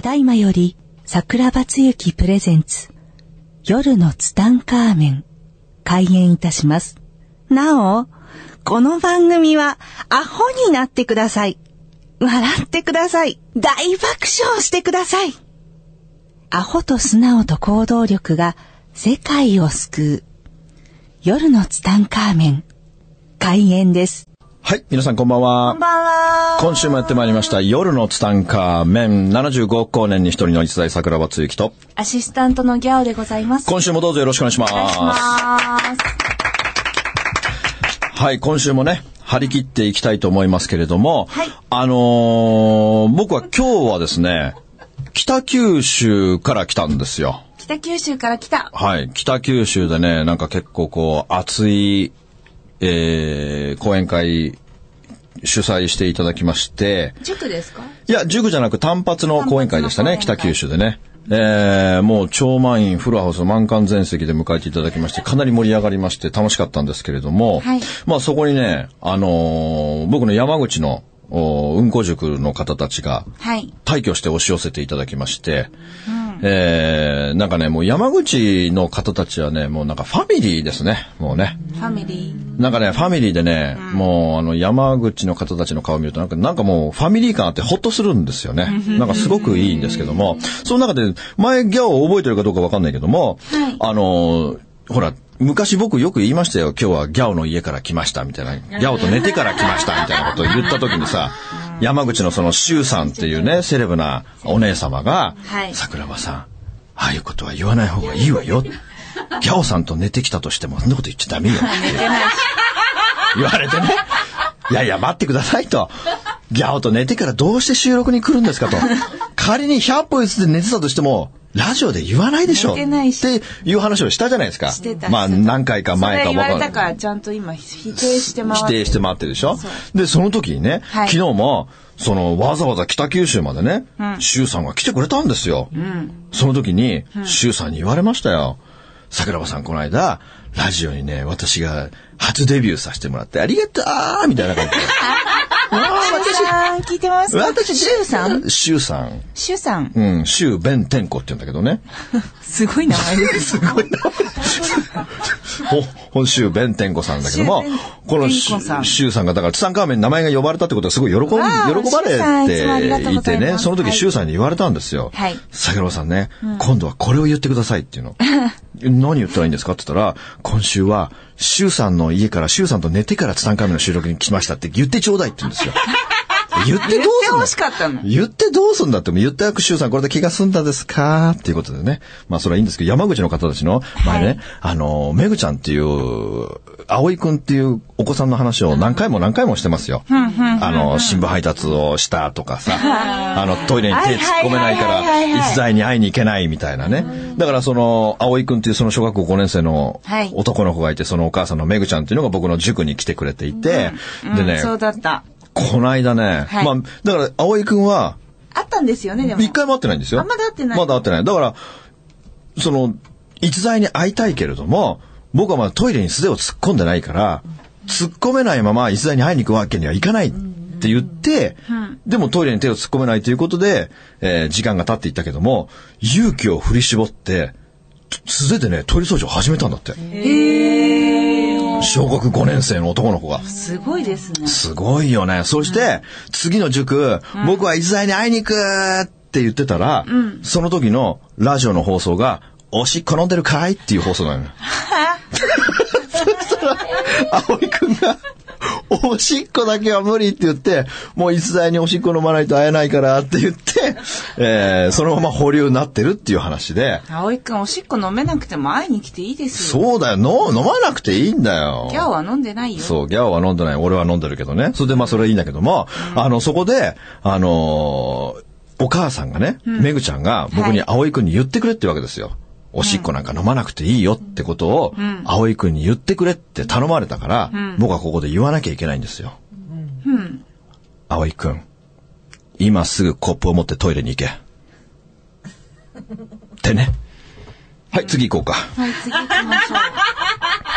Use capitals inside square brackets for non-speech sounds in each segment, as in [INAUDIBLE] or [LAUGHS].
ただいまより、桜庭つゆきプレゼンツ、夜のツタンカーメン、開演いたします。なお、この番組は、アホになってください。笑ってください。大爆笑してください。アホと素直と行動力が世界を救う。夜のツタンカーメン、開演です。はい、皆さんこんばんは。こんばんは。今週もやってまいりました、夜のツタンカーメン75億光年に一人の逸材桜庭つゆきと、アシスタントのギャオでございます。今週もどうぞよろしくお願いします。お願いします。はい、今週もね、張り切っていきたいと思いますけれども、はい、あのー、僕は今日はですね、北九州から来たんですよ。北九州から来た。はい、北九州でね、なんか結構こう、暑いえー、講演会主催していただきまして。塾ですかいや、塾じゃなく単発の講演会でしたね、北九州でね。えー、もう超満員、フルハウス満館全席で迎えていただきまして、かなり盛り上がりまして楽しかったんですけれども、はい、まあそこにね、あのー、僕の山口のうんこ塾の方たちが、退去して押し寄せていただきまして、えー、なんかね、もう山口の方たちはね、もうなんかファミリーですね、もうね。ファミリーなんかね、ファミリーでね、うん、もうあの山口の方たちの顔を見るとなんか、なんかもうファミリー感あってほっとするんですよね。なんかすごくいいんですけども、その中で、前ギャオを覚えてるかどうかわかんないけども、はい、あの、ほら、昔僕よく言いましたよ。今日はギャオの家から来ましたみたいな。ギャオと寝てから来ましたみたいなことを言った時にさ、山口のその周さんっていうね、セレブなお姉様が、桜庭さん、ああいうことは言わない方がいいわよ。ギャオさんと寝てきたとしても、そんなこと言っちゃダメよ。って言われてね。いやいや、待ってくださいと。ギャオと寝てからどうして収録に来るんですかと。[LAUGHS] 仮に100歩譲って寝てたとしても、ラジオで言わないでしょっていう話をしたじゃないですか。まあ何回か前か分かんない。だからちゃんと今否定して回って否定して回ってるでしょで、その時にね、はい、昨日も、そのわざわざ北九州までね、周、うん、さんが来てくれたんですよ。うん、その時に、周、うん、さんに言われましたよ。桜庭さんこの間、ラジオにね、私が初デビューさせてもらって、ありがとうみたいな感じで。[LAUGHS] 私、聞いてます。私、シュウさんシュウさん。シュウさん。うん、シュウベンテンコって言うんだけどね。すごい名前です。[LAUGHS] すごい名前。本州弁天子さんだけども、この周さんが、だから、ツタンカーメンに名前が呼ばれたってことはすごい喜ん、喜ばれていてね、その時周さんに言われたんですよ。はい。桜庭さんね、今度はこれを言ってくださいっていうの。[LAUGHS] 何言ったらいいんですかって言ったら、今週は、シュウさんの家から、シュウさんと寝てからツタンカーメンの収録に来ましたって言ってちょうだいって言うんですよ。言ってどうすんだって、言ってどうすんだって、言った役習さんこれで気が済んだですかっていうことでね。まあそれはいいんですけど、山口の方たちの前ね、はい、あの、めぐちゃんっていう、葵くんっていうお子さんの話を何回も何回もしてますよ。あの、新聞配達をしたとかさ、あの、トイレに手突っ込めないから逸材に会いに行けないみたいなね。だからその、葵くんっていうその小学校5年生の男の子がいて、そのお母さんのめぐちゃんっていうのが僕の塾に来てくれていて、でね、そうだった。この間ね、はい、まあ、だから、葵くんは、あったんですよね、でも。一回も会ってないんですよ。あ、まだ会ってない。まだ会ってない。だから、その、逸材に会いたいけれども、僕はまだトイレに素手を突っ込んでないから、突っ込めないまま逸材に会いに行くわけにはいかないって言って、でもトイレに手を突っ込めないということで、えー、時間が経っていったけども、勇気を振り絞って、素手でね、トイレ掃除を始めたんだって。へー。小学5年生の男の子が。すごいですね。すごいよね。そして、次の塾、僕は逸材に会いに行くって言ってたら、うん、その時のラジオの放送が、おしっこ飲んでるかいっていう放送なのよ。[LAUGHS] そしたら、葵くんがしっこだけは無理って言って、もう逸材におしっこ飲まないと会えないからって言って、[LAUGHS] えー、そのまま保留になってるっていう話で。葵くん、おしっこ飲めなくても会いに来ていいですよ。そうだよ。の飲まなくていいんだよ。ギャオは飲んでないよ。そう、ギャオは飲んでない。俺は飲んでるけどね。それでまあそれはいいんだけども、うん、あの、そこで、あのー、お母さんがね、うん、めぐちゃんが僕に葵くんに言ってくれってわけですよ。はいおしっこなんか飲まなくていいよってことを、葵くんに言ってくれって頼まれたから、僕はここで言わなきゃいけないんですよ。うん。葵くん、今すぐコップを持ってトイレに行け。ってね。はい、次行こうか。はい、次行きましょう。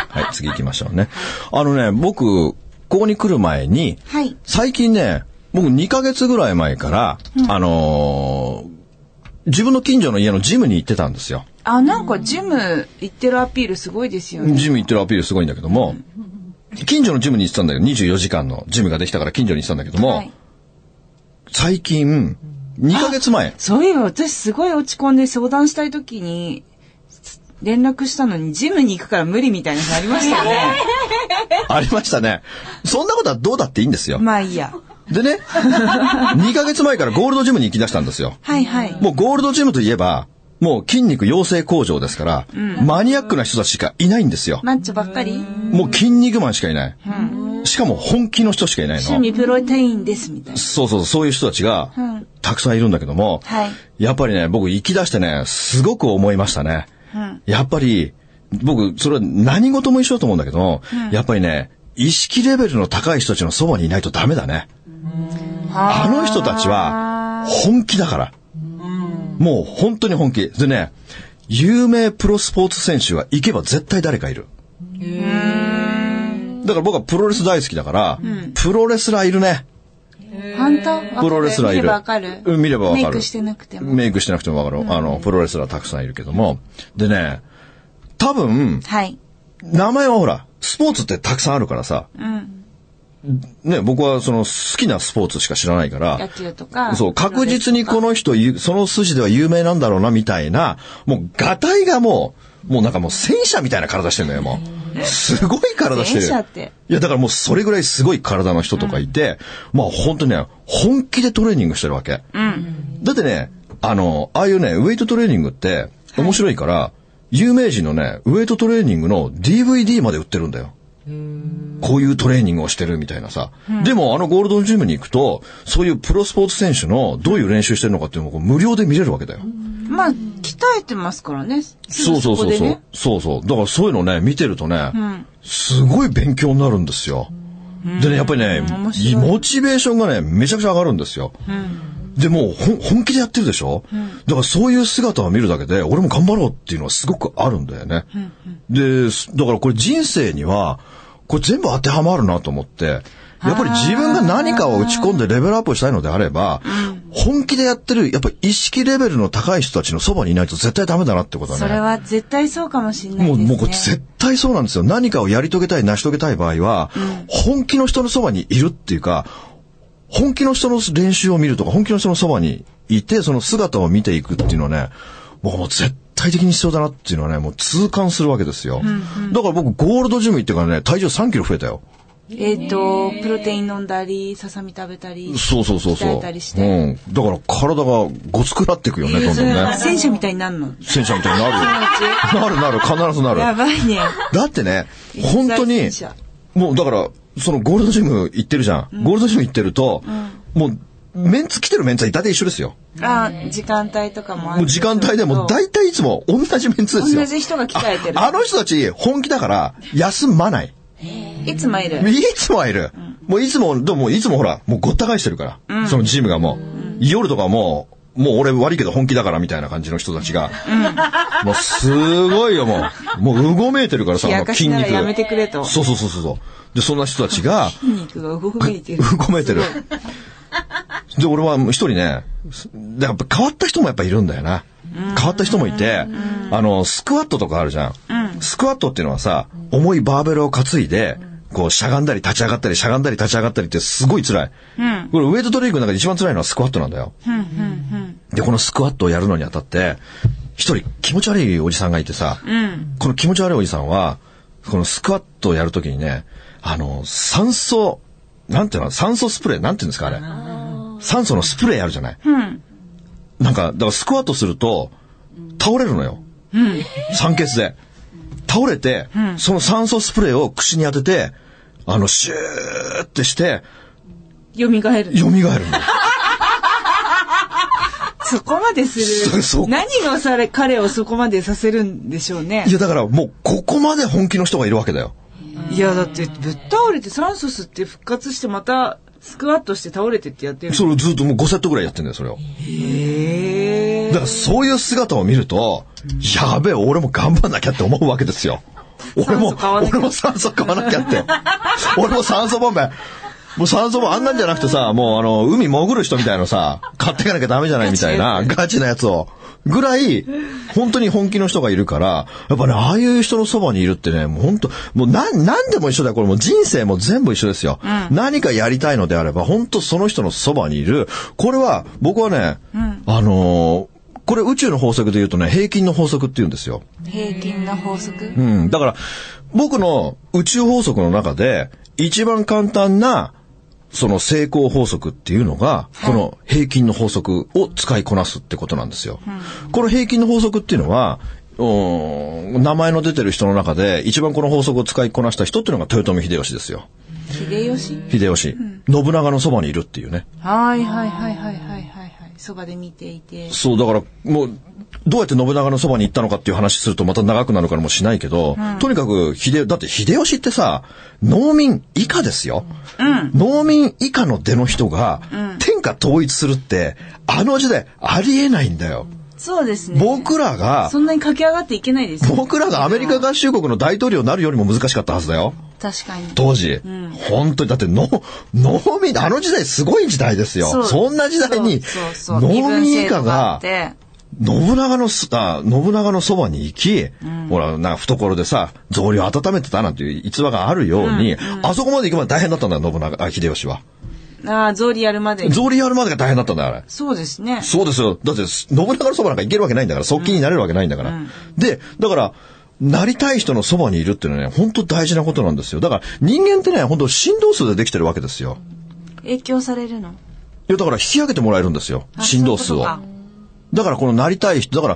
はい、次行きましょうね。あのね、僕、ここに来る前に、はい、最近ね、僕2ヶ月ぐらい前から、うん、あのー、自分の近所の家のジムに行ってたんですよ。あなんかジム行ってるアピールすごいですよね。ジム行ってるアピールすごいんだけども、近所のジムに行ってたんだけど、24時間のジムができたから近所に行ってたんだけども、はい、最近、2ヶ月前。そういえば私すごい落ち込んで相談したい時に、連絡したのにジムに行くから無理みたいなのありましたよね。[LAUGHS] ありましたね。そんなことはどうだっていいんですよ。まあいいや。でね、2 [LAUGHS] ヶ月前からゴールドジムに行き出したんですよ。はいはい。もうゴールドジムといえば、もう筋肉養成工場ですから、うん、マニアックな人たちしかいないんですよ。マッチョばっかりもう筋肉マンしかいない。しかも本気の人しかいないの。趣味プロテインですみたいな。そうそう、そういう人たちが、たくさんいるんだけども、はい、やっぱりね、僕行き出してね、すごく思いましたね。やっぱり、僕、それは何事も一緒だと思うんだけど、やっぱりね、意識レベルの高い人たちのそばにいないとダメだね。あの人たちは本気だから。もう本当に本気。でね、有名プロスポーツ選手は行けば絶対誰かいる。だから僕はプロレス大好きだから、うん、プロレスラーいるね。本当プロレスラーいる。見ればわかる。見ればわかる。メイクしてなくても。メイクしてなくてもわかる。あの、プロレスラーたくさんいるけども。でね、多分、はい、名前はほら、スポーツってたくさんあるからさ、うん、ね、僕はその好きなスポーツしか知らないから、野球とか、そう、確実にこの人、その筋では有名なんだろうな、みたいな、もう、ガタイがもう、もうなんかもう戦車みたいな体してるんだよ、もう。すごい体してる。戦車って。いや、だからもうそれぐらいすごい体の人とかいて、まあ本当にね、本気でトレーニングしてるわけ。うん。だってね、あの、ああいうね、ウェイトトレーニングって、面白いから、有名人のね、ウェイトトレーニングの DVD まで売ってるんだよ。こういうトレーニングをしてるみたいなさ。でもあのゴールドジムに行くと、そういうプロスポーツ選手のどういう練習してるのかっていうのを無料で見れるわけだよ。まあ、鍛えてますからね。そうそうそうそう。そうそう。だからそういうのね、見てるとね、うすごい勉強になるんですよ。でね、やっぱりね、モチベーションがね、めちゃくちゃ上がるんですよ。うで、も本気でやってるでしょ、うん、だからそういう姿を見るだけで、俺も頑張ろうっていうのはすごくあるんだよね。うんうん、で、だからこれ人生には、これ全部当てはまるなと思って、やっぱり自分が何かを打ち込んでレベルアップしたいのであれば、本気でやってる、やっぱり意識レベルの高い人たちのそばにいないと絶対ダメだなってことね。それは絶対そうかもしれない、ね、もう、もうこれ絶対そうなんですよ。何かをやり遂げたい、成し遂げたい場合は、うん、本気の人のそばにいるっていうか、本気の人の練習を見るとか、本気の人のそばにいて、その姿を見ていくっていうのはね、僕もう絶対的に必要だなっていうのはね、もう痛感するわけですよ。うんうん、だから僕、ゴールドジム行ってからね、体重3キロ増えたよ。えっ、と、プロテイン飲んだり、ささみ食べたり、そうそうそうそう。うん。だから体がごつくなっていくよね、どんどんね。戦車みたいになるの戦車みたいになるなるなる、必ずなる。やばいね。だってね、本当に、もうだから、そのゴールドジム行ってるじゃん。うん、ゴールドジム行ってると、うん、もう、メンツ来てるメンツは大体一緒ですよ。あ時間帯とかもある。もう時間帯でも大体いつも同じメンツですよ。同じ人が鍛えてるあ。あの人たち本気だから休まない。いつもいる。いつもいる。もういつも、でもいつもほら、もうごった返してるから。そのジムがもう。夜とかももう俺悪いけど本気だからみたいな感じの人たちが、もうすごいよ、もう。もううごめいてるからさ、筋肉。やめてくれと。そうそうそうそう。で、そんな人たちが、筋肉がうごめいてる。うごめいてる。で、俺は一人ね、やっぱ変わった人もやっぱいるんだよな。変わった人もいて、あの、スクワットとかあるじゃん。スクワットっていうのはさ、重いバーベルを担いで、こう、しゃがんだり立ち上がったり、しゃがんだり立ち上がったりってすごい辛い。うん、これ、ウェイトトレーニングの中で一番辛いのはスクワットなんだよ。うんうんうん、で、このスクワットをやるのにあたって、一人気持ち悪いおじさんがいてさ、うん、この気持ち悪いおじさんは、このスクワットをやるときにね、あの、酸素、なんていうの酸素スプレー、なんていうんですかあれ。酸素のスプレーあるじゃない。うん、なんか、だからスクワットすると、倒れるのよ。うん、酸欠で。倒れて、うん、その酸素スプレーを口に当てて、あの、シューってして、蘇る。蘇るの。そこまでする。何がされ、彼をそこまでさせるんでしょうね。いや、だからもう、ここまで本気の人がいるわけだよ。いや、だって、ぶっ倒れて酸素吸って復活してまた、スクワットして倒れてってやってるそれずっともう5セットぐらいやってんだよ、それを。へだからそういう姿を見ると、やべえ、俺も頑張んなきゃって思うわけですよ。俺も、俺も酸素買わなきゃって。[LAUGHS] 俺も酸素ボンベ、もう酸素もあんなんじゃなくてさ、もうあの、海潜る人みたいなさ、買っていかなきゃダメじゃないみたいな、ガチなやつを。ぐらい、本当に本気の人がいるから、やっぱね、ああいう人のそばにいるってね、もう本当、もうなん、なんでも一緒だよ。これもう人生も全部一緒ですよ。うん、何かやりたいのであれば、本当その人のそばにいる。これは、僕はね、うん、あのーこれ宇宙の法則で言うとね、平均の法則って言うんですよ。平均の法則うん。だから、僕の宇宙法則の中で、一番簡単なその成功法則っていうのが、この平均の法則を使いこなすってことなんですよ。この平均の法則っていうのは、名前の出てる人の中で一番この法則を使いこなした人っていうのが豊臣秀吉ですよ。秀吉秀吉、信長のそばにいるっていうね。はいはいはいはいはいはい。そばで見ていてそうだからもうどうやって信長のそばに行ったのかっていう話するとまた長くなるからもしないけど、うん、とにかく秀だって秀吉ってさ農民以下ですよ、うん、農民以下の出の人が、天下統一するってあの時代ありえないんだよ。そうですね。僕らが、そんなに駆け上がっていけないです、ね、僕らがアメリカ合衆国の大統領になるよりも難しかったはずだよ。確かに。当時。うん、本当に、だっての、農民、あの時代すごい時代ですよ。そんな時代に、農民以下が、信長のす、あ、信長のそばに行き、うん、ほら、なんか懐でさ、草履を温めてたなんていう逸話があるように、うんうん、あそこまで行くまで大変だったんだよ、信長、あ、秀吉は。ああ、草履やるまで。草履やるまでが大変だったんだ、あれ。そうですね。そうですよ。だって、信長のそばなんか行けるわけないんだから、側近になれるわけないんだから。うんうん、で、だから、なりたい人のそばにいるっていうのはね、本当大事なことなんですよ。だから人間ってね、本当振動数でできてるわけですよ。影響されるのいや、だから引き上げてもらえるんですよ。振動数を。だからこのなりたい人、だか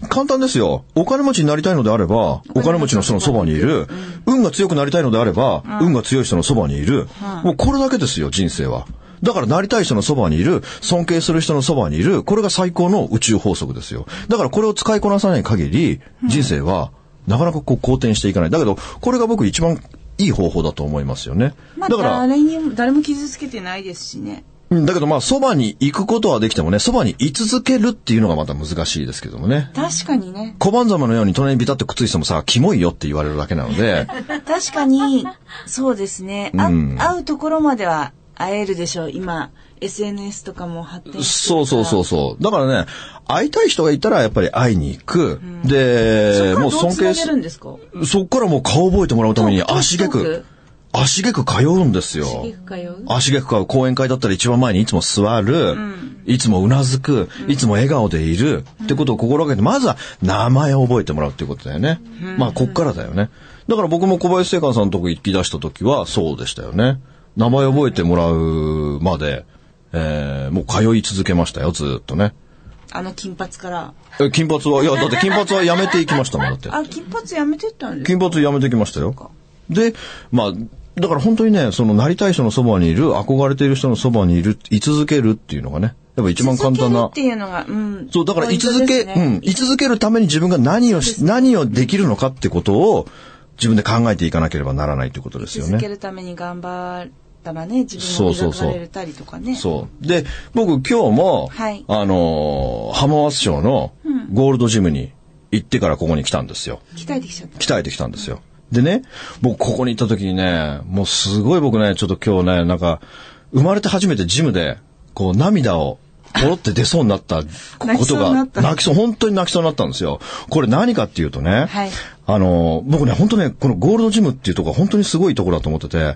ら簡単ですよ。お金持ちになりたいのであれば、お金持ちの人のそばにいる。運が強くなりたいのであれば、運が強い人のそばにいる。もうこれだけですよ、人生は。だからなりたい人のそばにいる、尊敬する人のそばにいる、これが最高の宇宙法則ですよ。だからこれを使いこなさない限り、人生は、うんなかなかこう好転していかない。だけど、これが僕一番いい方法だと思いますよね。まあ、だから誰に誰も傷つけてないですしね。だけどまあ、そばに行くことはできてもね、そばに居続けるっていうのがまた難しいですけどもね。確かにね。小判ざまのように隣にビタッとくっついてもさ、キモいよって言われるだけなので。[LAUGHS] 確かに、そうですね。あ、うん、会うところまでは会えるでしょう今 SNS とかも発展そうそうそうそうだからね会いたい人がいたらやっぱり会いに行く、うん、でもう尊敬するんですかそこからもう顔覚えてもらうために足げく足げく通うんですよ。足げく通う。講演会だったら一番前にいつも座る、うん、いつもうなずく、いつも笑顔でいる、ってことを心がけて、まずは名前を覚えてもらうっていうことだよね。まあ、こっからだよね。だから僕も小林聖寛さんのとこ行き出した時はそうでしたよね。名前覚えてもらうまで、えー、もう通い続けましたよ、ずっとね。あの金髪から。え、金髪は、いや、だって金髪はやめていきましたもん、だって。[LAUGHS] あ、金髪やめてったんです金髪やめてきましたよ。で、まあ、だから本当にね、そのなりたい人のそばにいる、憧れている人のそばにいる、居続けるっていうのがね、やっぱ一番簡単な。っていうのが、うん。そう、だから居続け、ね、うん、居続けるために自分が何をし、何をできるのかってことを、自分で考えていかなければならないってことですよね。続けるために頑張ったらね、自分をれたりとかね。そうそうで、僕今日も、はい、あのー、浜松町のゴールドジムに行ってからここに来たんですよ。うん、鍛えてきちゃった。鍛えてきたんですよ。うん、でね、僕ここに行った時にね、もうすごい僕ね、ちょっと今日ね、なんか、生まれて初めてジムで、こう涙をポロって出そうになったことが、泣きそう、本当に泣きそうになったんですよ。これ何かっていうとね、はい、あの、僕ね、本当ね、このゴールドジムっていうところは本当にすごいところだと思ってて、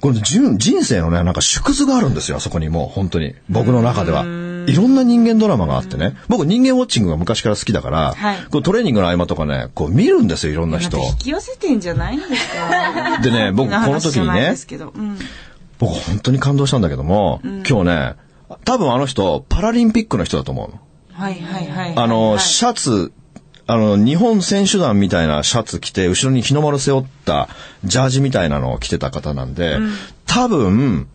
この人生のね、なんか縮図があるんですよ、あそこにもう、本当に。僕の中では。いろんな人間ドラマがあってね。僕人間ウォッチングが昔から好きだから、はい、こうトレーニングの合間とかね、こう見るんですよ、いろんな人。引き寄せてんじゃないんですか [LAUGHS] でね、僕この時にね、うん、僕本当に感動したんだけども、うん、今日ね、多分あの人、パラリンピックの人だと思うの。はいはいはい、はい、あの、シャツあの、日本選手団みたいなシャツ着て、後ろに日の丸背負ったジャージみたいなのを着てた方なんで、うん、多分、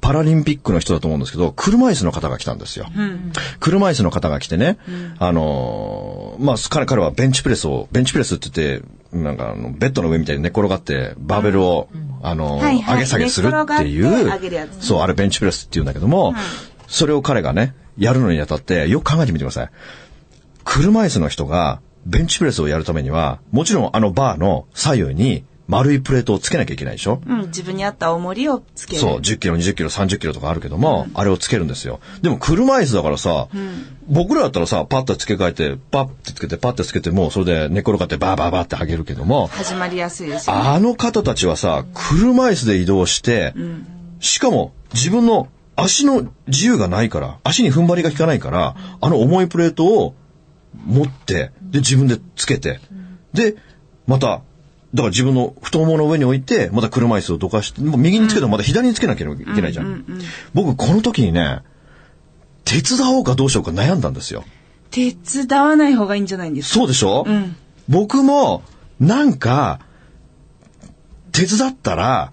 パラリンピックの人だと思うんですけど、車椅子の方が来たんですよ。うん、車椅子の方が来てね、うん、あの、まあ、彼、彼はベンチプレスを、ベンチプレスって言って、なんかあの、ベッドの上みたいに寝転がって、バーベルを、うん、あの、はいはい、上げ下げするっていう、ね、そう、あれベンチプレスって言うんだけども、それを彼がね、やるのにあたって、よく考えてみてください。車椅子の人が、ベンチプレスをやるためには、もちろんあのバーの左右に丸いプレートをつけなきゃいけないでしょうん、自分に合った重りをつける。そう、10キロ、20キロ、30キロとかあるけども、うん、あれをつけるんですよ。でも車椅子だからさ、うん、僕らだったらさ、パッと付け替えて、パッてつけて、パッてつけて、もうそれで寝転がってバーバーバーって上げるけども。始まりやすいですよ、ね、あの方たちはさ、車椅子で移動して、うん、しかも自分の足の自由がないから、足に踏ん張りが効かないから、あの重いプレートを持って、で、自分でつけて、で、また、だから自分の太ももの上に置いて、また車椅子をどかして、もう右につけてもまた左につけなきゃいけないじゃん。うんうんうん、僕、この時にね、手伝おうかどうしようか悩んだんですよ。手伝わない方がいいんじゃないんですかそうでしょ、うん、僕も、なんか、手伝ったら、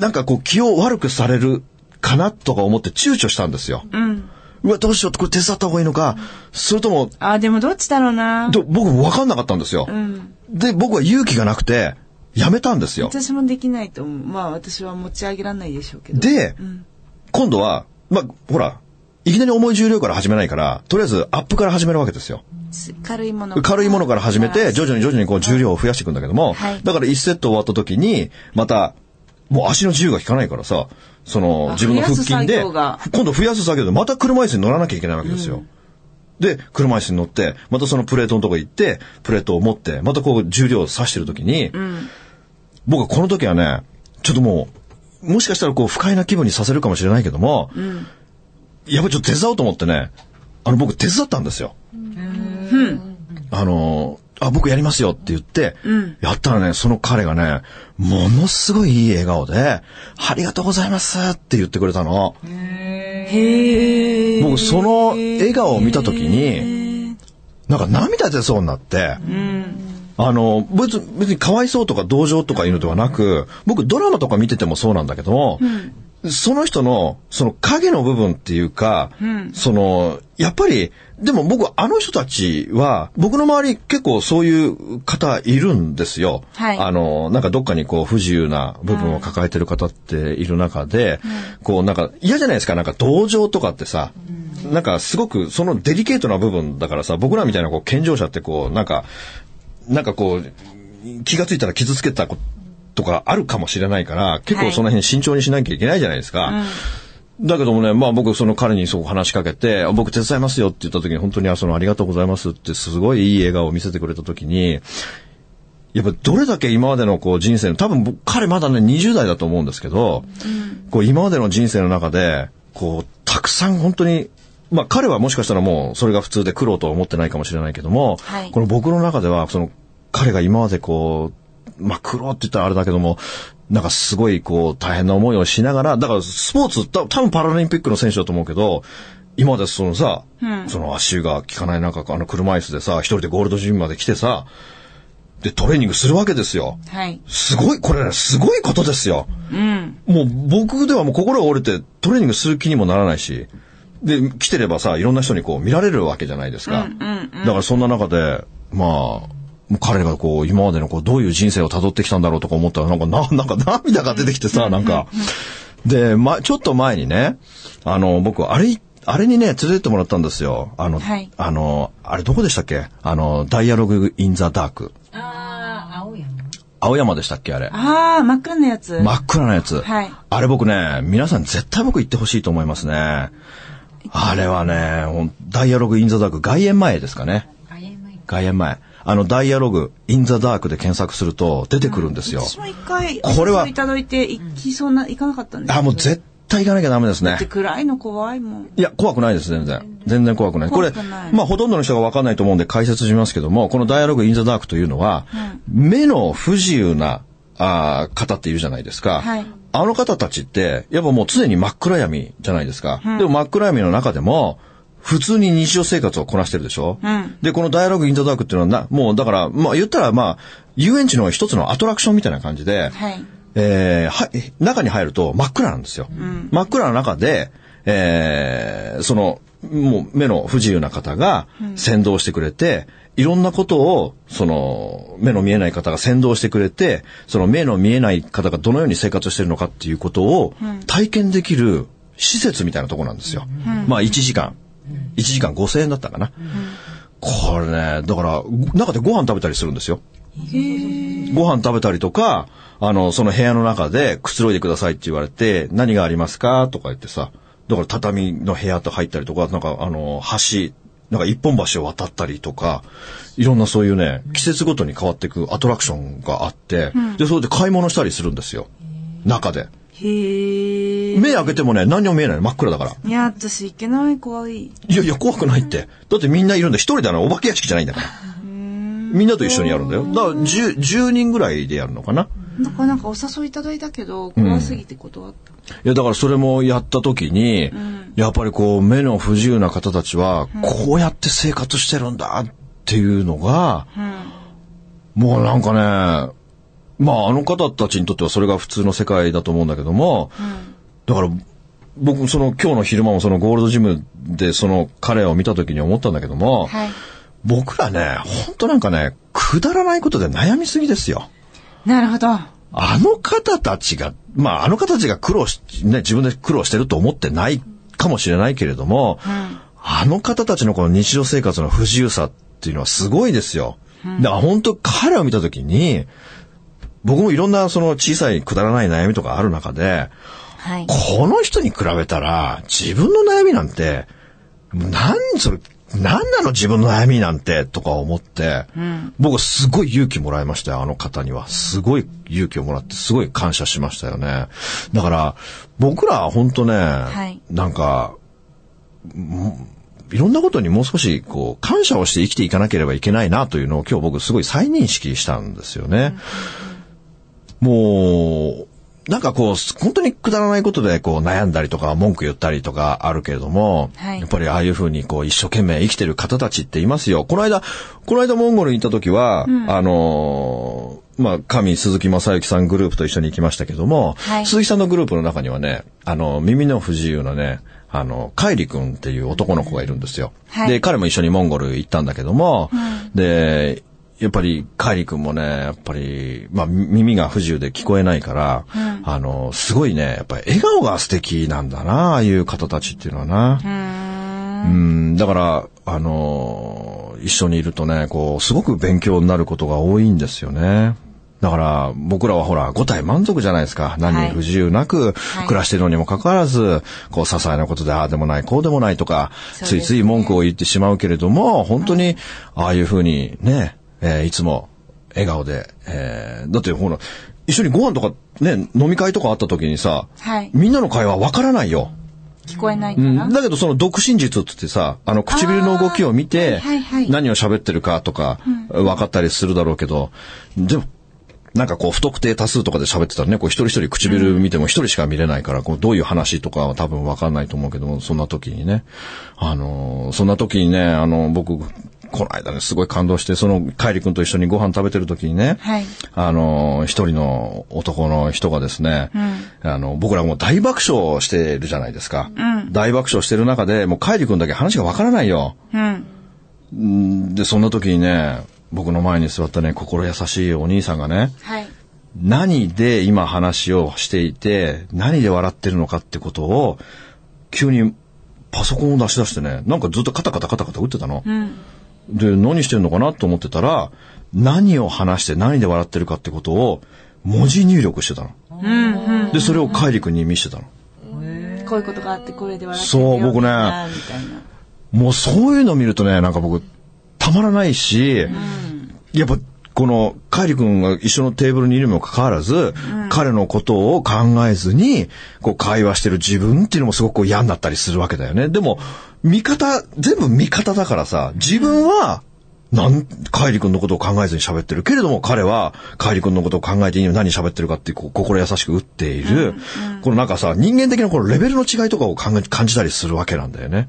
なんかこう気を悪くされるかなとか思って躊躇したんですよ。うんうわ、どうしようって、これ手伝った方がいいのか、それとも、あ、でもどっちだろうな。と僕分かんなかったんですよ、うん。で、僕は勇気がなくて、やめたんですよ。私もできないと思う。まあ、私は持ち上げられないでしょうけど。で、うん、今度は、まあ、ほら、いきなり重い重量から始めないから、とりあえずアップから始めるわけですよ。軽いもの軽いものから始めて、徐々に徐々にこう重量を増やしていくんだけども、はい、だから1セット終わった時に、また、もう足の自由が効かないからさ、その、自分の腹筋で、今度増やす作業でまた車椅子に乗らなきゃいけないわけですよ。うんで、車椅子に乗って、またそのプレートのとこ行って、プレートを持って、またこう重量を刺してる時に、うん、僕はこの時はね、ちょっともう、もしかしたらこう不快な気分にさせるかもしれないけども、うん、やっぱちょっと手伝おうと思ってね、あの僕手伝ったんですよ。うん、あの、あ、僕やりますよって言って、うん、やったらね、その彼がね、ものすごいいい笑顔で、ありがとうございますって言ってくれたの。へ僕、その笑顔を見たときに、なんか涙出そうになって、あの、別別にかわいそうとか同情とかいうのではなく、僕ドラマとか見ててもそうなんだけども、うんその人の、その影の部分っていうか、うん、その、やっぱり、でも僕、あの人たちは、僕の周り結構そういう方いるんですよ。はい、あの、なんかどっかにこう不自由な部分を抱えてる方っている中で、こうなんか嫌じゃないですか、なんか同情とかってさ、うん、なんかすごくそのデリケートな部分だからさ、僕らみたいなこう健常者ってこう、なんか、なんかこう、気がついたら傷つけたとかあるかもしれないから、結構その辺慎重にしなきゃいけないじゃないですか。はいうん、だけどもね、まあ僕その彼にそう話しかけて、僕手伝いますよって言った時に本当にあそのありがとうございますってすごいいい笑顔を見せてくれた時に、やっぱどれだけ今までのこう人生の、多分彼まだね20代だと思うんですけど、うん、こう今までの人生の中で、こう、たくさん本当に、まあ彼はもしかしたらもうそれが普通で苦労とは思ってないかもしれないけども、はい、この僕の中では、その彼が今までこう、まあ、苦労って言ったらあれだけども、なんかすごいこう大変な思いをしながら、だからスポーツ、た多分パラリンピックの選手だと思うけど、今でそのさ、うん、その足が効かないなんかあの車椅子でさ、一人でゴールドジムまで来てさ、で、トレーニングするわけですよ。はい。すごい、これ、すごいことですよ。うん。もう僕ではもう心が折れてトレーニングする気にもならないし、で、来てればさ、いろんな人にこう見られるわけじゃないですか。うんうんうん、だからそんな中で、まあ、彼がこう、今までのこう、どういう人生を辿ってきたんだろうとか思ったら、なんか、な、[LAUGHS] なんか涙が出てきてさ、なんか。で、ま、ちょっと前にね、あの、僕、あれ、あれにね、連れてってもらったんですよ。あの、はい、あの、あれどこでしたっけあの、ダイアログ・イン・ザ・ダーク。ああ、青山。青山でしたっけあれ。ああ、真っ暗なやつ。真っ暗なやつ。はい。あれ僕ね、皆さん絶対僕行ってほしいと思いますね。あれはね、ダイアログ・イン・ザ・ダーク、外苑前ですかね。外苑前。外苑前。あの、ダイアログ、インザダークで検索すると出てくるんですよ。私も一回、これは。いただいて、行きそうな、行かなかったんですあ、もう絶対行かなきゃダメですね。暗いの怖いもん。いや、怖くないです、全然。全然怖くない。これ、まあ、ほとんどの人がわかんないと思うんで解説しますけども、このダイアログ、インザダークというのは、うん、目の不自由な、あ方っているじゃないですか。はい、あの方たちって、やっぱもう常に真っ暗闇じゃないですか。うん、でも真っ暗闇の中でも、普通に日常生活をこなしてるでしょ、うん、で、このダイアログインザダークっていうのはな、もうだから、まあ言ったらまあ、遊園地の一つのアトラクションみたいな感じで、はい、えー、は、中に入ると真っ暗なんですよ。うん、真っ暗の中で、えー、その、もう目の不自由な方が先導してくれて、うん、いろんなことを、その、目の見えない方が先導してくれて、その目の見えない方がどのように生活してるのかっていうことを体験できる施設みたいなとこなんですよ。うん、まあ1時間。1時間5000円だったかな。うん、これね、だから、中でご飯食べたりするんですよ。ご飯食べたりとか、あの、その部屋の中でくつろいでくださいって言われて、何がありますかとか言ってさ、だから畳の部屋と入ったりとか、なんかあの、橋、なんか一本橋を渡ったりとか、いろんなそういうね、季節ごとに変わっていくアトラクションがあって、うん、で、それで買い物したりするんですよ。中で。へー。目開けてもね、何も見えない真っ暗だから。いや、私いけない、怖い。いやいや、怖くないって。だってみんないるんだ。一人だな、お化け屋敷じゃないんだから。みんなと一緒にやるんだよ。だから 10, 人ぐらいでやるのかな。なかなかお誘いいただいたけど、怖すぎて断った。うん、いや、だからそれもやった時に、うん、やっぱりこう、目の不自由な方たちは、こうやって生活してるんだっていうのが、うん、もうなんかね、まああの方たちにとってはそれが普通の世界だと思うんだけども、だから、僕、その今日の昼間もそのゴールドジムでその彼を見た時に思ったんだけども、はい、僕らね、本当なんかね、くだらないことで悩みすぎですよ。なるほど。あの方たちが、まああの方たちが苦労し、ね、自分で苦労してると思ってないかもしれないけれども、うん、あの方たちのこの日常生活の不自由さっていうのはすごいですよ。だから本当彼を見た時に、僕もいろんなその小さいくだらない悩みとかある中で、はい、この人に比べたら、自分の悩みなんて、何それ、何なの自分の悩みなんてとか思って、うん、僕すごい勇気もらいましたよ、あの方には。すごい勇気をもらって、すごい感謝しましたよね。だから、僕らは本当ね、はい、なんか、いろんなことにもう少し、こう、感謝をして生きていかなければいけないなというのを今日僕すごい再認識したんですよね。うん、もう、なんかこう、本当にくだらないことでこう悩んだりとか文句言ったりとかあるけれども、はい、やっぱりああいうふうにこう一生懸命生きてる方たちっていますよ。この間、この間モンゴルに行った時は、うん、あのー、まあ、神鈴木正幸さんグループと一緒に行きましたけども、はい、鈴木さんのグループの中にはね、あの、耳の不自由なね、あの、カイリ君っていう男の子がいるんですよ。はい、で、彼も一緒にモンゴル行ったんだけども、うん、で、やっぱり、カイリ君もね、やっぱり、まあ、耳が不自由で聞こえないから、うん、あの、すごいね、やっぱり笑顔が素敵なんだな、ああいう方たちっていうのはな。うん、だから、あの、一緒にいるとね、こう、すごく勉強になることが多いんですよね。だから、僕らはほら、五体満足じゃないですか。何不自由なく暮らしてるのにもかかわらず、はい、こう、些細なことで、ああでもない、こうでもないとか、ね、ついつい文句を言ってしまうけれども、本当に、ああいうふうにね、えー、いつも笑顔で、えー、だってほら、一緒にご飯とかね、飲み会とかあった時にさ、はい、みんなの会話わからないよ。聞こえないかな、うん、だけどその独身術ってさ、あの唇の動きを見て、何を喋ってるかとか、分かったりするだろうけど、うん、でも、なんかこう不特定多数とかで喋ってたらね、こう一人一人唇見ても一人しか見れないから、こうどういう話とかは多分分かんないと思うけども、そんな時にね、あのー、そんな時にね、あのー、僕、この間ね、すごい感動して、その、カイリ君と一緒にご飯食べてる時にね、はい、あの、一人の男の人がですね、うん、あの、僕らもう大爆笑してるじゃないですか。うん、大爆笑してる中で、もうカイリ君だけ話がわからないよ。うん。で、そんな時にね、僕の前に座ったね、心優しいお兄さんがね、はい、何で今話をしていて、何で笑ってるのかってことを、急にパソコンを出し出してね、なんかずっとカタカタカタカタ打ってたの。うんで、何してんのかなと思ってたら、何を話して何で笑ってるかってことを文字入力してたの。で、それをカイリ君に見せてたの。こういうことがあって、これで笑ってるよそう、僕ね、もうそういうの見るとね、なんか僕、たまらないし、やっぱ、この、カイリ君が一緒のテーブルにいるにもかかわらず、うん、彼のことを考えずに、こう、会話してる自分っていうのもすごく嫌になったりするわけだよね。でも、味方、全部味方だからさ、自分は、なん、カイリ君のことを考えずに喋ってる。けれども彼は、カイリ君のことを考えていいのに何喋ってるかって心優しく打っている。うんうん、このなんかさ、人間的なこのレベルの違いとかを考え感じたりするわけなんだよね。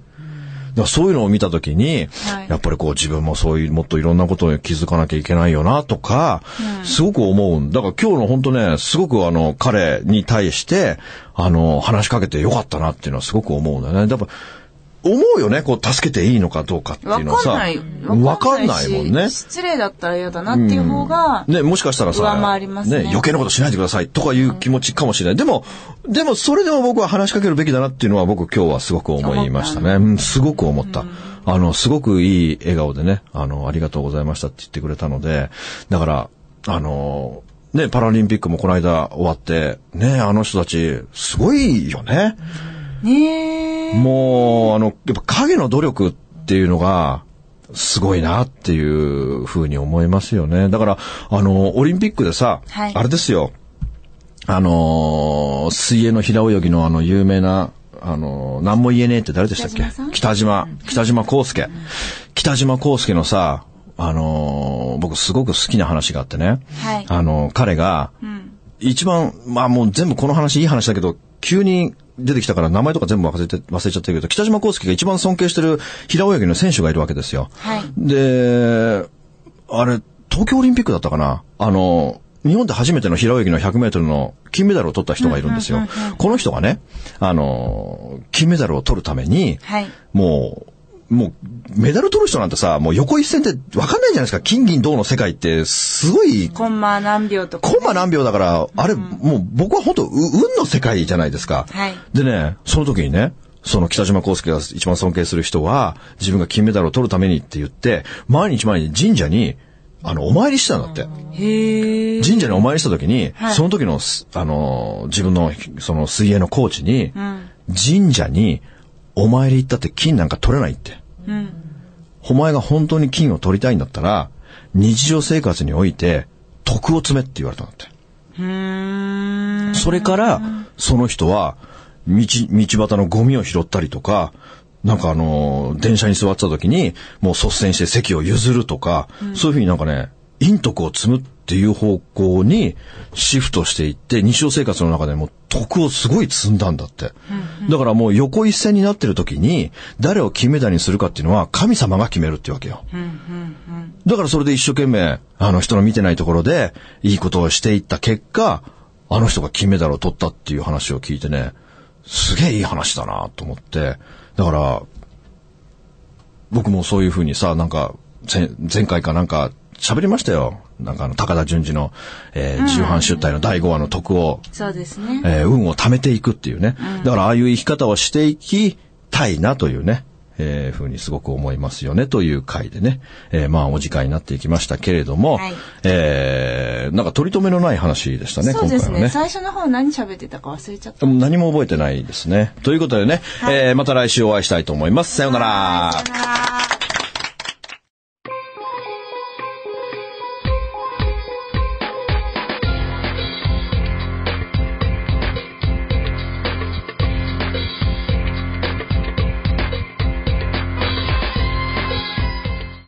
だからそういうのを見たときに、はい、やっぱりこう自分もそういう、もっといろんなことに気づかなきゃいけないよなとか、すごく思うん。だから今日の本当ね、すごくあの、彼に対して、あの、話しかけてよかったなっていうのはすごく思うんだよね。思うよね。こう、助けていいのかどうかっていうのはさ。わかんない。わかんないもんね。失礼だったら嫌だなっていう方が、うん、ね、もしかしたらさ、上回りますね、ね、余計なことしないでくださいとかいう気持ちかもしれない。でも、でも、それでも僕は話しかけるべきだなっていうのは僕今日はすごく思いましたね。うん、すごく思った。うんあの、すごくいい笑顔でね、あの、ありがとうございましたって言ってくれたので、だから、あの、ね、パラリンピックもこの間終わって、ね、あの人たち、すごいよね。うんねもう、あの、やっぱ影の努力っていうのが、すごいなっていうふうに思いますよね。だから、あの、オリンピックでさ、はい、あれですよ、あの水泳の平泳ぎのあの、有名な、あの何も言えねえって誰でしたっけ北島、北島康介。北島康介のさ、あの僕すごく好きな話があってね、はい、あの彼が、うん、一番、まあもう全部この話いい話だけど、急に出てきたから名前とか全部忘れて、忘れちゃってるけど、北島康介が一番尊敬してる平泳ぎの選手がいるわけですよ。はい、で、あれ、東京オリンピックだったかなあの、日本で初めての平泳ぎの100メートルの金メダルを取った人がいるんですよ。この人がね、あの、金メダルを取るために、はい、もう、もう、メダル取る人なんてさ、もう横一線で分かんないじゃないですか。金銀銅の世界って、すごい。コンマ何秒とか、ね、コンマ何秒だから、あれ、うん、もう僕は本当運の世界じゃないですか。はい。でね、その時にね、その北島康介が一番尊敬する人は、自分が金メダルを取るためにって言って、毎日毎日神社に、あの、お参りしたんだって。へ神社にお参りした時に、はい、その時の、あの、自分の、その水泳のコーチに、うん、神社に、お参り行ったって金なんか取れないって。うん、お前が本当に金を取りたいんだったら、日常生活において、徳を積めって言われたんだって。それから、その人は、道、道端のゴミを拾ったりとか、なんかあのー、電車に座ってた時に、もう率先して席を譲るとか、うん、そういうふうになんかね、陰徳を積むっていう方向にシフトしていって、日常生活の中でも徳をすごい積んだんだって。だからもう横一線になってる時に、誰を金メダルにするかっていうのは神様が決めるってわけよ。だからそれで一生懸命、あの人の見てないところで、いいことをしていった結果、あの人が金メダルを取ったっていう話を聞いてね、すげえいい話だなと思って、だから、僕もそういうふうにさ、なんか、前回かなんか喋りましたよ。なんかあの、高田純次の、えー、重版出隊の第5話の徳を、そうですね。えー、運を貯めていくっていうね。だからああいう生き方をしていきたいなというね。えー、ふうにすごく思いますよねという回でね、えー、まあお時間になっていきましたけれども、はい、えー、なんか取り留めのない話でしたね、そうですね。ね最初の方何喋ってたか忘れちゃった。何も覚えてないですね。ということでね、はい、えー、また来週お会いしたいと思います。さようなら。